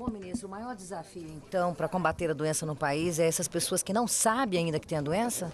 Bom, ministro, o maior desafio, então, para combater a doença no país é essas pessoas que não sabem ainda que têm a doença?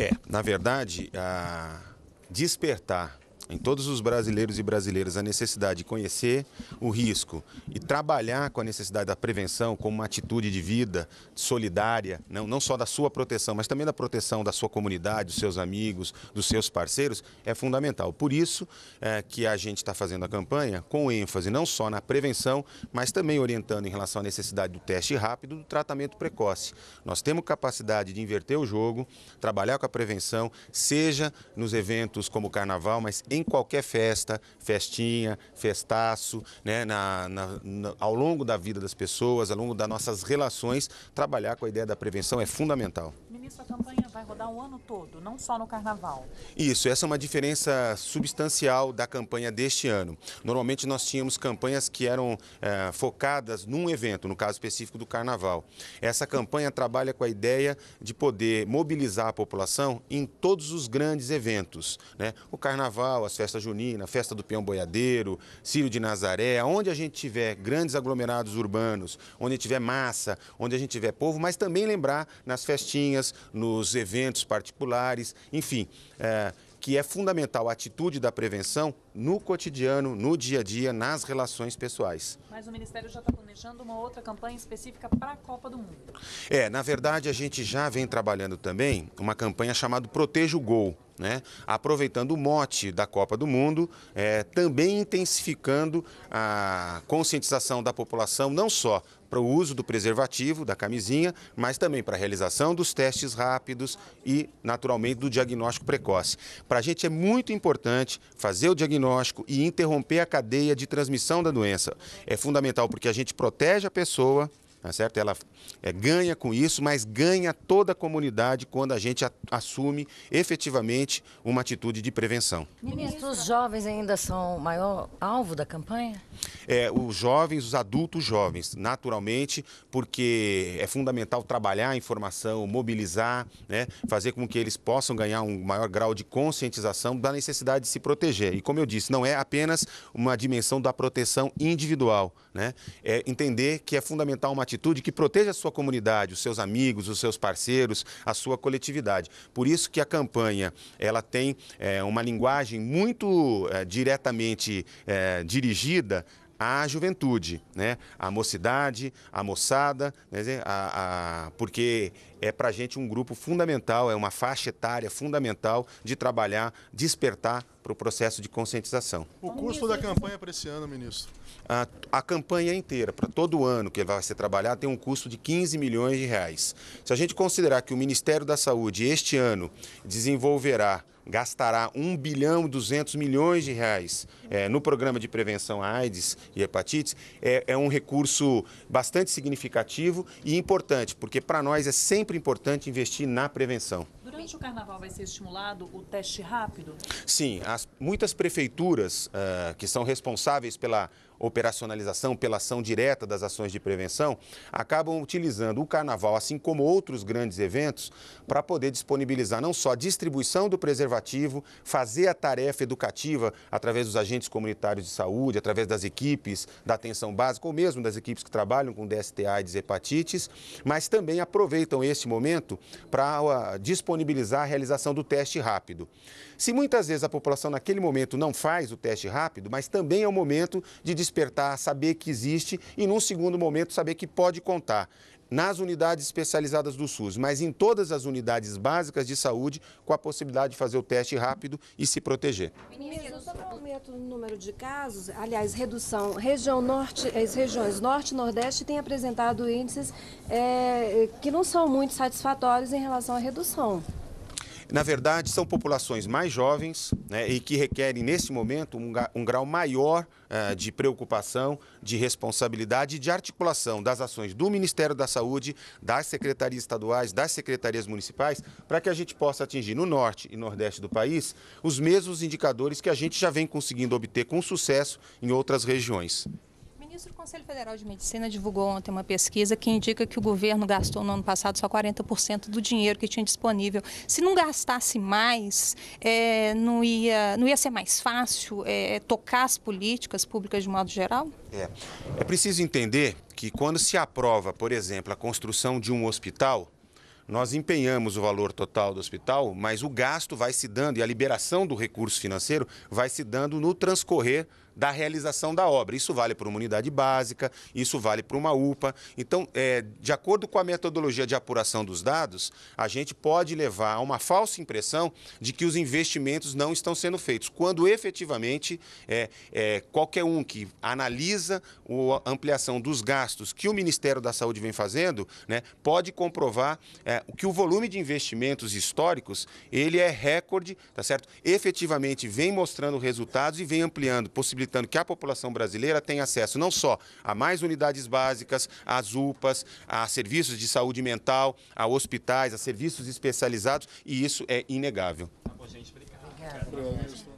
É, na verdade, a despertar em todos os brasileiros e brasileiras a necessidade de conhecer o risco e trabalhar com a necessidade da prevenção como uma atitude de vida solidária, não, não só da sua proteção, mas também da proteção da sua comunidade, dos seus amigos, dos seus parceiros, é fundamental. Por isso é, que a gente está fazendo a campanha com ênfase não só na prevenção, mas também orientando em relação à necessidade do teste rápido, do tratamento precoce. Nós temos capacidade de inverter o jogo, trabalhar com a prevenção, seja nos eventos como o carnaval, mas em qualquer festa, festinha, festaço, né, na, na, na, ao longo da vida das pessoas, ao longo das nossas relações, trabalhar com a ideia da prevenção é fundamental nisso, a campanha vai rodar o ano todo, não só no Carnaval. Isso, essa é uma diferença substancial da campanha deste ano. Normalmente nós tínhamos campanhas que eram é, focadas num evento, no caso específico do Carnaval. Essa campanha trabalha com a ideia de poder mobilizar a população em todos os grandes eventos. Né? O Carnaval, as festas juninas, a festa do Peão Boiadeiro, Círio de Nazaré, onde a gente tiver grandes aglomerados urbanos, onde tiver massa, onde a gente tiver povo, mas também lembrar nas festinhas, nos eventos particulares, enfim. É, que é fundamental a atitude da prevenção no cotidiano, no dia a dia, nas relações pessoais. Mas o Ministério já está planejando uma outra campanha específica para a Copa do Mundo. É, na verdade, a gente já vem trabalhando também uma campanha chamada Proteja o Gol. Né? aproveitando o mote da Copa do Mundo, é, também intensificando a conscientização da população, não só para o uso do preservativo, da camisinha, mas também para a realização dos testes rápidos e, naturalmente, do diagnóstico precoce. Para a gente é muito importante fazer o diagnóstico e interromper a cadeia de transmissão da doença. É fundamental porque a gente protege a pessoa tá certo? Ela é, ganha com isso, mas ganha toda a comunidade quando a gente a, assume efetivamente uma atitude de prevenção. Ministro, os jovens ainda são o maior alvo da campanha? É, os jovens, os adultos jovens, naturalmente, porque é fundamental trabalhar a informação, mobilizar, né, fazer com que eles possam ganhar um maior grau de conscientização da necessidade de se proteger. E como eu disse, não é apenas uma dimensão da proteção individual, né? É entender que é fundamental uma atitude atitude que proteja a sua comunidade, os seus amigos, os seus parceiros, a sua coletividade. Por isso que a campanha ela tem é, uma linguagem muito é, diretamente eh, dirigida à juventude, né? à mocidade, à moçada, né? a, a, porque é para a gente um grupo fundamental, é uma faixa etária fundamental de trabalhar, despertar para o processo de conscientização. O custo da campanha para esse ano, ministro? A, a campanha inteira, para todo o ano que vai ser trabalhado, tem um custo de 15 milhões de reais. Se a gente considerar que o Ministério da Saúde este ano desenvolverá gastará 1 bilhão e 200 milhões de reais é, no programa de prevenção à AIDS e hepatites é, é um recurso bastante significativo e importante, porque para nós é sempre importante investir na prevenção. Durante o carnaval vai ser estimulado o teste rápido? Sim, as, muitas prefeituras uh, que são responsáveis pela operacionalização, pela ação direta das ações de prevenção, acabam utilizando o carnaval, assim como outros grandes eventos, para poder disponibilizar não só a distribuição do preservativo, fazer a tarefa educativa através dos agentes comunitários de saúde, através das equipes da atenção básica ou mesmo das equipes que trabalham com DST, AIDS e hepatites, mas também aproveitam este momento para ah, disponibilizar a realização do teste rápido. Se muitas vezes a população naquele momento não faz o teste rápido, mas também é o momento de despertar, saber que existe e, num segundo momento, saber que pode contar nas unidades especializadas do SUS, mas em todas as unidades básicas de saúde, com a possibilidade de fazer o teste rápido e se proteger. Ministro, sobre o aumento no número de casos, aliás, redução, região norte, as regiões norte e nordeste têm apresentado índices é, que não são muito satisfatórios em relação à redução. Na verdade, são populações mais jovens né, e que requerem, nesse momento, um, um grau maior uh, de preocupação, de responsabilidade e de articulação das ações do Ministério da Saúde, das secretarias estaduais, das secretarias municipais, para que a gente possa atingir no norte e nordeste do país os mesmos indicadores que a gente já vem conseguindo obter com sucesso em outras regiões ministro, o Conselho Federal de Medicina divulgou ontem uma pesquisa que indica que o governo gastou no ano passado só 40% do dinheiro que tinha disponível. Se não gastasse mais, é, não, ia, não ia ser mais fácil é, tocar as políticas públicas de modo geral? É. É preciso entender que quando se aprova, por exemplo, a construção de um hospital, nós empenhamos o valor total do hospital, mas o gasto vai se dando e a liberação do recurso financeiro vai se dando no transcorrer da realização da obra. Isso vale para uma unidade básica, isso vale para uma UPA. Então, é, de acordo com a metodologia de apuração dos dados, a gente pode levar a uma falsa impressão de que os investimentos não estão sendo feitos, quando efetivamente é, é, qualquer um que analisa a ampliação dos gastos que o Ministério da Saúde vem fazendo, né, pode comprovar é, que o volume de investimentos históricos ele é recorde, tá certo? Efetivamente vem mostrando resultados e vem ampliando possibilidades possibilitando que a população brasileira tenha acesso não só a mais unidades básicas, às UPAs, a serviços de saúde mental, a hospitais, a serviços especializados, e isso é inegável. Tá bom, gente. Obrigado. Obrigado.